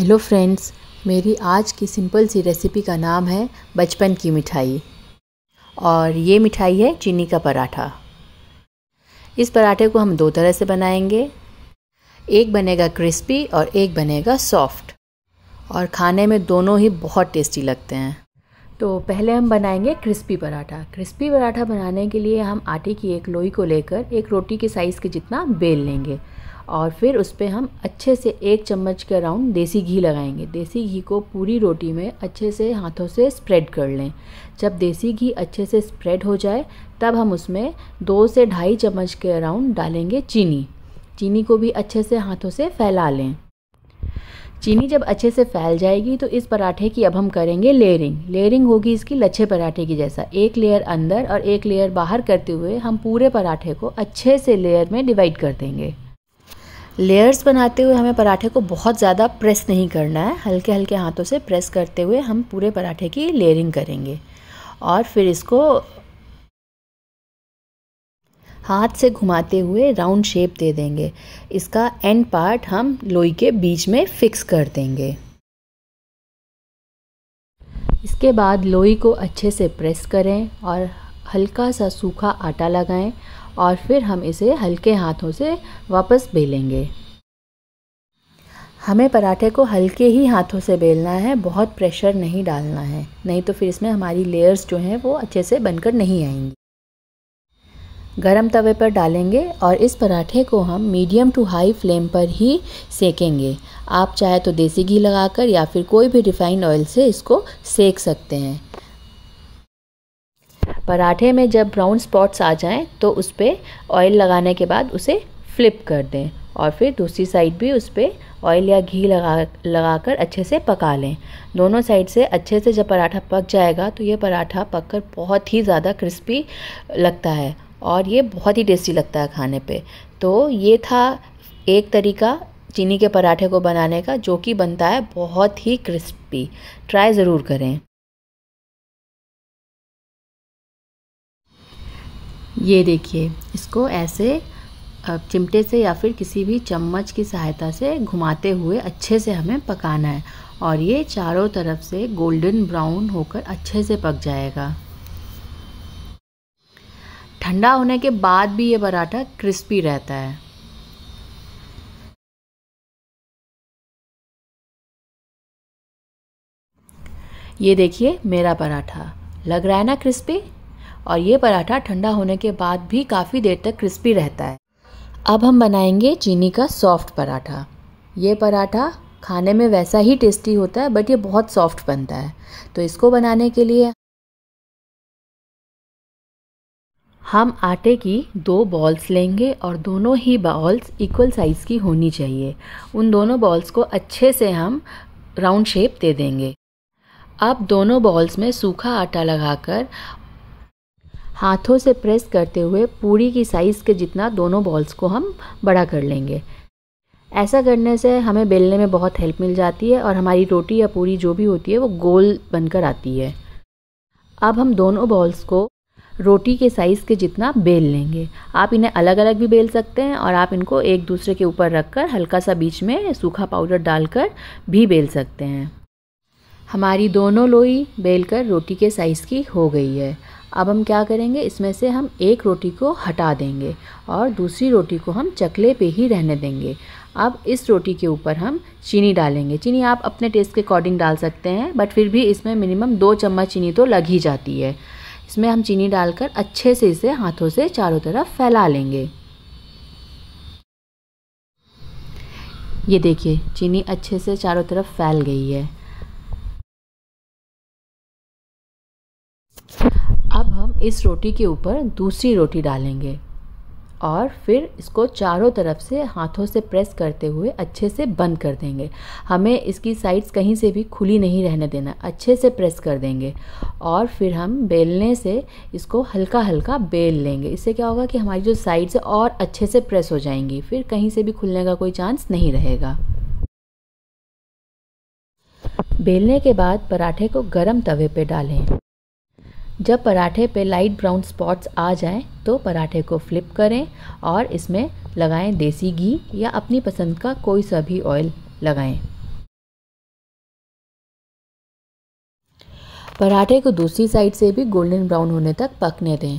hello friends मेरी आज की सिंपल सी रेसिपी का नाम है बचपन की मिठाई और ये मिठाई है चीनी का पराठा इस पराठे को हम दो तरह से बनाएंगे एक बनेगा क्रिस्पी और एक बनेगा सॉफ्ट और खाने में दोनों ही बहुत टेस्टी लगते हैं तो पहले हम बनाएंगे क्रिस्पी पराठा क्रिस्पी पराठा बनाने के लिए हम आटे की एक लोई को लेकर एक रोटी के साइज़ के जितना बेल लेंगे और फिर उस पर हम अच्छे से एक चम्मच के अराउंड देसी घी लगाएंगे देसी घी को पूरी रोटी में अच्छे से हाथों से स्प्रेड कर लें जब देसी घी अच्छे से स्प्रेड हो जाए तब हम उसमें दो से ढाई चम्मच के अराउंड डालेंगे चीनी चीनी को भी अच्छे से हाथों से फैला लें चीनी जब अच्छे से फैल जाएगी तो इस पराठे की अब हम करेंगे लेयरिंग लेयरिंग होगी इसकी लच्छे पराठे की जैसा एक लेयर अंदर और एक लेयर बाहर करते हुए हम पूरे पराठे को अच्छे से लेयर में डिवाइड कर देंगे लेयर्स बनाते हुए हमें पराठे को बहुत ज़्यादा प्रेस नहीं करना है हल्के हल्के हाथों से प्रेस करते हुए हम पूरे पराठे की लेयरिंग करेंगे और फिर इसको हाथ से घुमाते हुए राउंड शेप दे देंगे इसका एंड पार्ट हम लोई के बीच में फिक्स कर देंगे इसके बाद लोई को अच्छे से प्रेस करें और हल्का सा सूखा आटा लगाएं और फिर हम इसे हल्के हाथों से वापस बेलेंगे हमें पराठे को हल्के ही हाथों से बेलना है बहुत प्रेशर नहीं डालना है नहीं तो फिर इसमें हमारी लेयर्स जो हैं वो अच्छे से बनकर नहीं आएंगी गरम तवे पर डालेंगे और इस पराठे को हम मीडियम टू हाई फ्लेम पर ही सेकेंगे आप चाहे तो देसी घी लगाकर या फिर कोई भी रिफाइंड ऑयल से इसको सेक सकते हैं पराठे में जब ब्राउन स्पॉट्स आ जाएं तो उस पर ऑयल लगाने के बाद उसे फ्लिप कर दें और फिर दूसरी साइड भी उस पर ऑयल या घी लगा लगा कर अच्छे से पका लें दोनों साइड से अच्छे से जब पराठा पक जाएगा तो ये पराठा पककर बहुत ही ज़्यादा क्रिस्पी लगता है और ये बहुत ही टेस्टी लगता है खाने पे तो ये था एक तरीका चीनी के पराठे को बनाने का जो कि बनता है बहुत ही क्रिस्पी ट्राई ज़रूर करें ये देखिए इसको ऐसे चिमटे से या फिर किसी भी चम्मच की सहायता से घुमाते हुए अच्छे से हमें पकाना है और ये चारों तरफ से गोल्डन ब्राउन होकर अच्छे से पक जाएगा ठंडा होने के बाद भी ये पराठा क्रिस्पी रहता है ये देखिए मेरा पराठा लग रहा है ना क्रिस्पी और ये पराठा ठंडा होने के बाद भी काफ़ी देर तक क्रिस्पी रहता है अब हम बनाएंगे चीनी का सॉफ्ट पराठा ये पराठा खाने में वैसा ही टेस्टी होता है बट ये बहुत सॉफ्ट बनता है तो इसको बनाने के लिए हम आटे की दो बॉल्स लेंगे और दोनों ही बॉल्स इक्वल साइज़ की होनी चाहिए उन दोनों बॉल्स को अच्छे से हम राउंड शेप दे देंगे अब दोनों बॉल्स में सूखा आटा लगाकर हाथों से प्रेस करते हुए पूरी की साइज़ के जितना दोनों बॉल्स को हम बड़ा कर लेंगे ऐसा करने से हमें बेलने में बहुत हेल्प मिल जाती है और हमारी रोटी या पूरी जो भी होती है वो गोल बनकर आती है अब हम दोनों बॉल्स को रोटी के साइज़ के जितना बेल लेंगे आप इन्हें अलग अलग भी बेल सकते हैं और आप इनको एक दूसरे के ऊपर रख कर हल्का सा बीच में सूखा पाउडर डालकर भी बेल सकते हैं हमारी दोनों लोई बेलकर रोटी के साइज़ की हो गई है अब हम क्या करेंगे इसमें से हम एक रोटी को हटा देंगे और दूसरी रोटी को हम चकले पे ही रहने देंगे अब इस रोटी के ऊपर हम चीनी डालेंगे चीनी आप अपने टेस्ट के अकॉर्डिंग डाल सकते हैं बट फिर भी इसमें मिनिमम दो चम्मच चीनी तो लग ही जाती है इसमें हम चीनी डालकर अच्छे से इसे हाथों से चारों तरफ फैला लेंगे ये देखिए चीनी अच्छे से चारों तरफ फैल गई है इस रोटी के ऊपर दूसरी रोटी डालेंगे और फिर इसको चारों तरफ से हाथों से प्रेस करते हुए अच्छे से बंद कर देंगे हमें इसकी साइड्स कहीं से भी खुली नहीं रहने देना अच्छे से प्रेस कर देंगे और फिर हम बेलने से इसको हल्का हल्का बेल लेंगे इससे क्या होगा कि हमारी जो साइड्स है और अच्छे से प्रेस हो जाएंगी फिर कहीं से भी खुलने का कोई चांस नहीं रहेगा बेलने के बाद पराठे को गर्म तवे पर डालें जब पराठे पे लाइट ब्राउन स्पॉट्स आ जाएं तो पराठे को फ्लिप करें और इसमें लगाएं देसी घी या अपनी पसंद का कोई सा भी ऑयल लगाएं पराठे को दूसरी साइड से भी गोल्डन ब्राउन होने तक पकने दें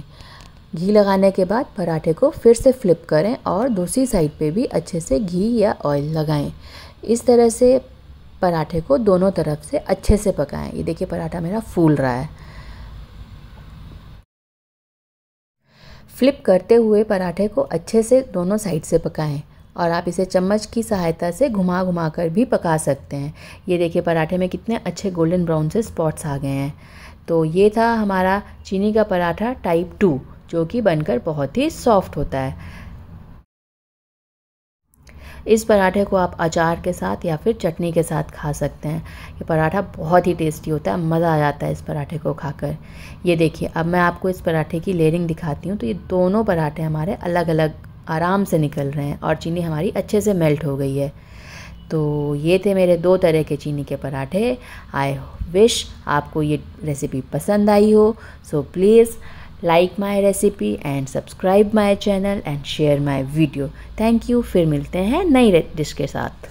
घी लगाने के बाद पराठे को फिर से फ्लिप करें और दूसरी साइड पे भी अच्छे से घी या ऑयल लगाएं इस तरह से पराठे को दोनों तरफ से अच्छे से पकाएं ये देखिए पराठा मेरा फूल रहा है फ्लिप करते हुए पराठे को अच्छे से दोनों साइड से पकाएं और आप इसे चम्मच की सहायता से घुमा घुमा कर भी पका सकते हैं ये देखिए पराठे में कितने अच्छे गोल्डन ब्राउन से स्पॉट्स आ गए हैं तो ये था हमारा चीनी का पराठा टाइप टू जो कि बनकर बहुत ही सॉफ्ट होता है इस पराठे को आप अचार के साथ या फिर चटनी के साथ खा सकते हैं ये पराठा बहुत ही टेस्टी होता है मज़ा आ जाता है इस पराठे को खाकर ये देखिए अब मैं आपको इस पराठे की लेयरिंग दिखाती हूँ तो ये दोनों पराठे हमारे अलग अलग आराम से निकल रहे हैं और चीनी हमारी अच्छे से मेल्ट हो गई है तो ये थे मेरे दो तरह के चीनी के पराठे आई विश आपको ये रेसिपी पसंद आई हो so please like my recipe and subscribe my channel and share my video thank you फिर मिलते हैं नई डिश के साथ